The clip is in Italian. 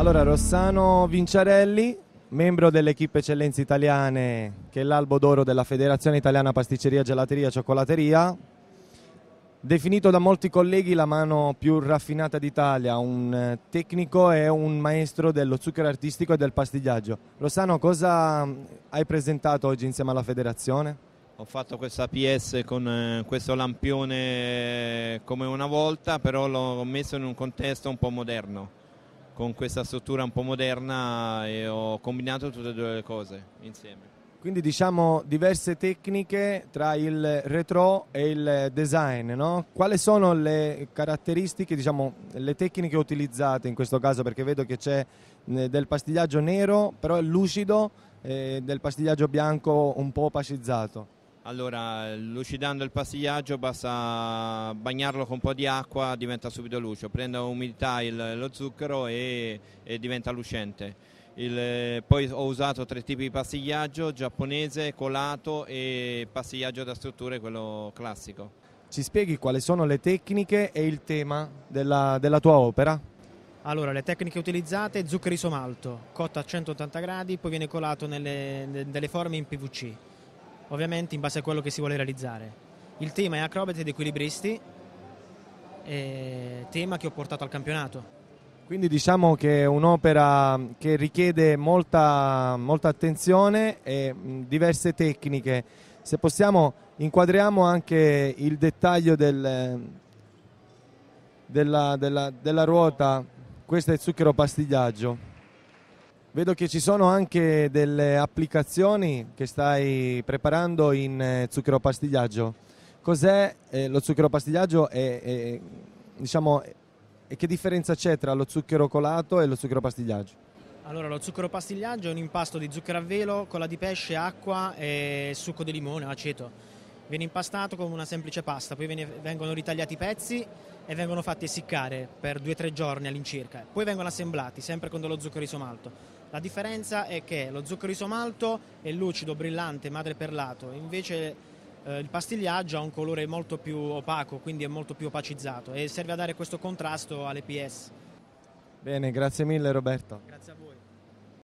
Allora, Rossano Vinciarelli, membro dell'equipe Eccellenze Italiane, che è l'albo d'oro della Federazione Italiana Pasticceria, Gelateria, e Cioccolateria, definito da molti colleghi la mano più raffinata d'Italia, un eh, tecnico e un maestro dello zucchero artistico e del pastigliaggio. Rossano, cosa mm, hai presentato oggi insieme alla federazione? Ho fatto questa PS con eh, questo lampione eh, come una volta, però l'ho messo in un contesto un po' moderno con questa struttura un po' moderna e ho combinato tutte e due le cose insieme. Quindi diciamo diverse tecniche tra il retro e il design, no? Quali sono le caratteristiche, diciamo, le tecniche utilizzate in questo caso? Perché vedo che c'è eh, del pastigliaggio nero, però è lucido, e eh, del pastigliaggio bianco un po' opacizzato. Allora, lucidando il pastigliaggio basta bagnarlo con un po' di acqua, diventa subito lucido, prende umidità il, lo zucchero e, e diventa lucente. Il, poi ho usato tre tipi di pastigliaggio, giapponese, colato e pastigliaggio da strutture, quello classico. Ci spieghi quali sono le tecniche e il tema della, della tua opera? Allora, le tecniche utilizzate, zuccheri somalto, cotto a 180 gradi, poi viene colato nelle, nelle forme in PVC ovviamente in base a quello che si vuole realizzare. Il tema è acrobati ed equilibristi, tema che ho portato al campionato. Quindi diciamo che è un'opera che richiede molta, molta attenzione e diverse tecniche. Se possiamo inquadriamo anche il dettaglio del, della, della, della ruota, questo è il zucchero pastigliaggio. Vedo che ci sono anche delle applicazioni che stai preparando in eh, zucchero pastigliaggio. Cos'è eh, lo zucchero pastigliaggio e, e, diciamo, e, che differenza c'è tra lo zucchero colato e lo zucchero pastigliaggio? Allora, lo zucchero pastigliaggio è un impasto di zucchero a velo, cola di pesce, acqua e succo di limone, aceto. Viene impastato come una semplice pasta, poi viene, vengono ritagliati i pezzi e vengono fatti essiccare per 2-3 giorni all'incirca. Poi vengono assemblati, sempre con dello zucchero isomalto la differenza è che lo zucchero isomalto è lucido, brillante, madreperlato, invece eh, il pastigliaggio ha un colore molto più opaco, quindi è molto più opacizzato e serve a dare questo contrasto alle PS. Bene, grazie mille Roberto. Grazie a voi.